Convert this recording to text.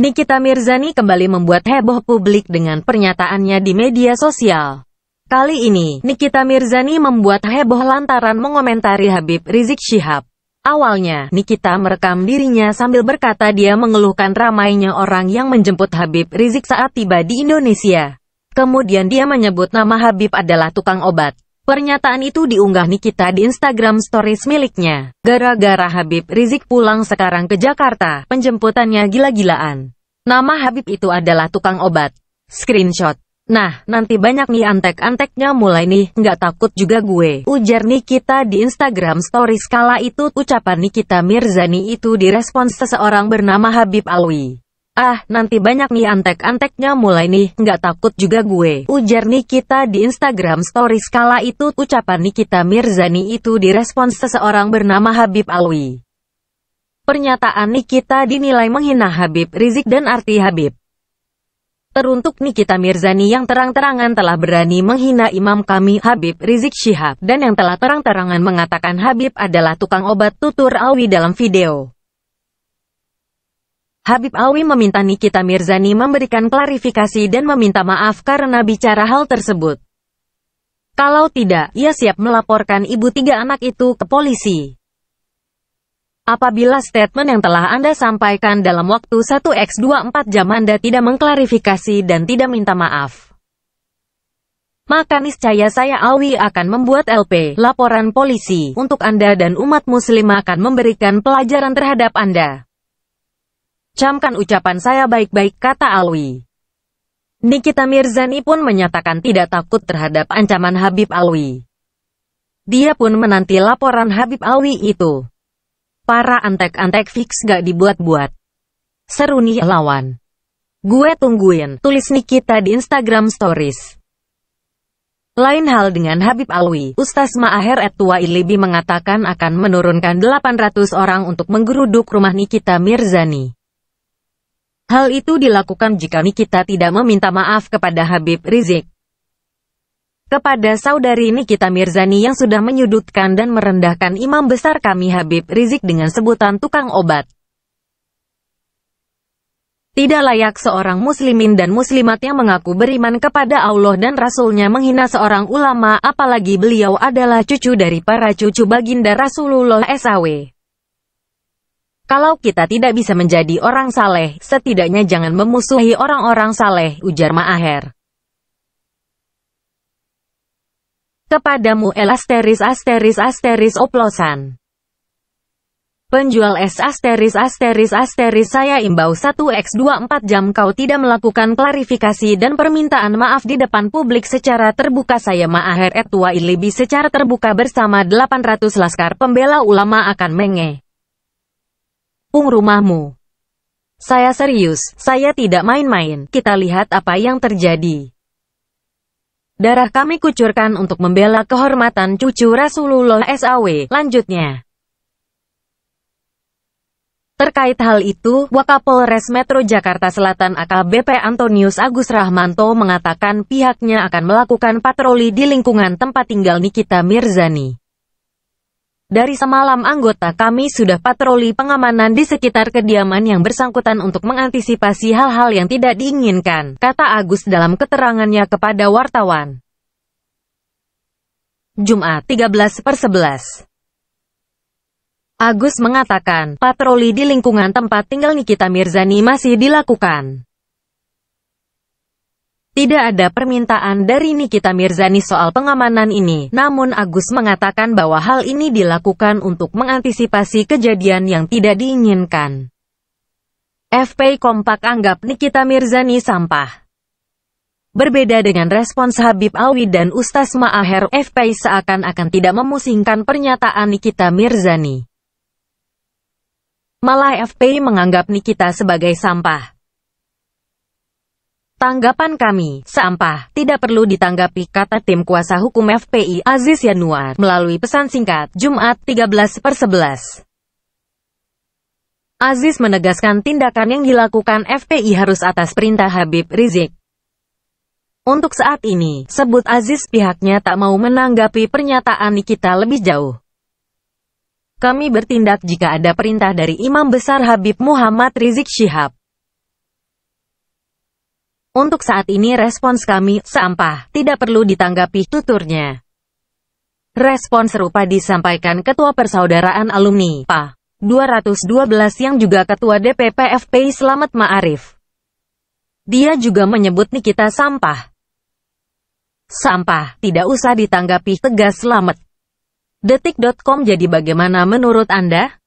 Nikita Mirzani kembali membuat heboh publik dengan pernyataannya di media sosial. Kali ini, Nikita Mirzani membuat heboh lantaran mengomentari Habib Rizik Syihab. Awalnya, Nikita merekam dirinya sambil berkata dia mengeluhkan ramainya orang yang menjemput Habib Rizik saat tiba di Indonesia. Kemudian dia menyebut nama Habib adalah tukang obat. Pernyataan itu diunggah Nikita di Instagram stories miliknya. Gara-gara Habib Rizik pulang sekarang ke Jakarta, penjemputannya gila-gilaan. Nama Habib itu adalah tukang obat. Screenshot. Nah, nanti banyak nih antek-anteknya mulai nih, nggak takut juga gue. Ujar Nikita di Instagram stories kala itu, ucapan Nikita Mirzani itu direspons seseorang bernama Habib Alwi. Ah, nanti banyak nih antek-anteknya mulai nih, nggak takut juga gue. Ujar Nikita di Instagram story skala itu, ucapan Nikita Mirzani itu direspons seseorang bernama Habib Alwi. Pernyataan Nikita dinilai menghina Habib Rizik dan arti Habib. Teruntuk Nikita Mirzani yang terang-terangan telah berani menghina imam kami Habib Rizik Syihab dan yang telah terang-terangan mengatakan Habib adalah tukang obat tutur Alwi dalam video. Habib Awi meminta Nikita Mirzani memberikan klarifikasi dan meminta maaf karena bicara hal tersebut. Kalau tidak, ia siap melaporkan ibu tiga anak itu ke polisi. Apabila statement yang telah Anda sampaikan dalam waktu 1x24 jam Anda tidak mengklarifikasi dan tidak minta maaf, maka niscaya saya Awi akan membuat LP, laporan polisi, untuk Anda dan umat muslim akan memberikan pelajaran terhadap Anda. Camkan ucapan saya baik-baik, kata Alwi. Nikita Mirzani pun menyatakan tidak takut terhadap ancaman Habib Alwi. Dia pun menanti laporan Habib Alwi itu. Para antek-antek fix gak dibuat-buat. Seru nih lawan. Gue tungguin, tulis Nikita di Instagram Stories. Lain hal dengan Habib Alwi, Ustaz Ma'aher Etua Ilibi mengatakan akan menurunkan 800 orang untuk menggeruduk rumah Nikita Mirzani. Hal itu dilakukan jika Nikita tidak meminta maaf kepada Habib Rizik. Kepada saudari Nikita Mirzani yang sudah menyudutkan dan merendahkan imam besar kami Habib Rizik dengan sebutan tukang obat. Tidak layak seorang muslimin dan muslimat yang mengaku beriman kepada Allah dan Rasulnya menghina seorang ulama apalagi beliau adalah cucu dari para cucu baginda Rasulullah SAW. Kalau kita tidak bisa menjadi orang saleh, setidaknya jangan memusuhi orang-orang saleh, ujar Ma'aher. Kepadamu el asteris asteris asteris oplosan. Penjual es asteris asteris asteris saya imbau 1x24 jam kau tidak melakukan klarifikasi dan permintaan maaf di depan publik secara terbuka saya Ma'aher etua Ilibi secara terbuka bersama 800 laskar pembela ulama akan menge pung rumahmu. Saya serius, saya tidak main-main. Kita lihat apa yang terjadi. Darah kami kucurkan untuk membela kehormatan cucu Rasulullah SAW. Lanjutnya. Terkait hal itu, Wakapolres Metro Jakarta Selatan AKBP Antonius Agus Rahmanto mengatakan pihaknya akan melakukan patroli di lingkungan tempat tinggal Nikita Mirzani. Dari semalam anggota kami sudah patroli pengamanan di sekitar kediaman yang bersangkutan untuk mengantisipasi hal-hal yang tidak diinginkan, kata Agus dalam keterangannya kepada wartawan. Jumat 13 per 11 Agus mengatakan, patroli di lingkungan tempat tinggal Nikita Mirzani masih dilakukan. Tidak ada permintaan dari Nikita Mirzani soal pengamanan ini, namun Agus mengatakan bahwa hal ini dilakukan untuk mengantisipasi kejadian yang tidak diinginkan. FP kompak anggap Nikita Mirzani sampah. Berbeda dengan respons Habib Awi dan Ustaz Ma'aher, FP seakan-akan tidak memusingkan pernyataan Nikita Mirzani. Malah FP menganggap Nikita sebagai sampah. Tanggapan kami, sampah, tidak perlu ditanggapi, kata tim kuasa hukum FPI Aziz Yanuar melalui pesan singkat, Jumat 13 per 11. Aziz menegaskan tindakan yang dilakukan FPI harus atas perintah Habib Rizik. Untuk saat ini, sebut Aziz pihaknya tak mau menanggapi pernyataan Nikita lebih jauh. Kami bertindak jika ada perintah dari Imam Besar Habib Muhammad Rizik Syihab. Untuk saat ini respons kami, sampah, tidak perlu ditanggapi, tuturnya. Respon serupa disampaikan Ketua Persaudaraan Alumni, PA. 212 yang juga Ketua DPP FPI Selamat Ma'arif. Dia juga menyebut Nikita sampah. Sampah, tidak usah ditanggapi, tegas Selamat. Detik.com jadi bagaimana menurut Anda?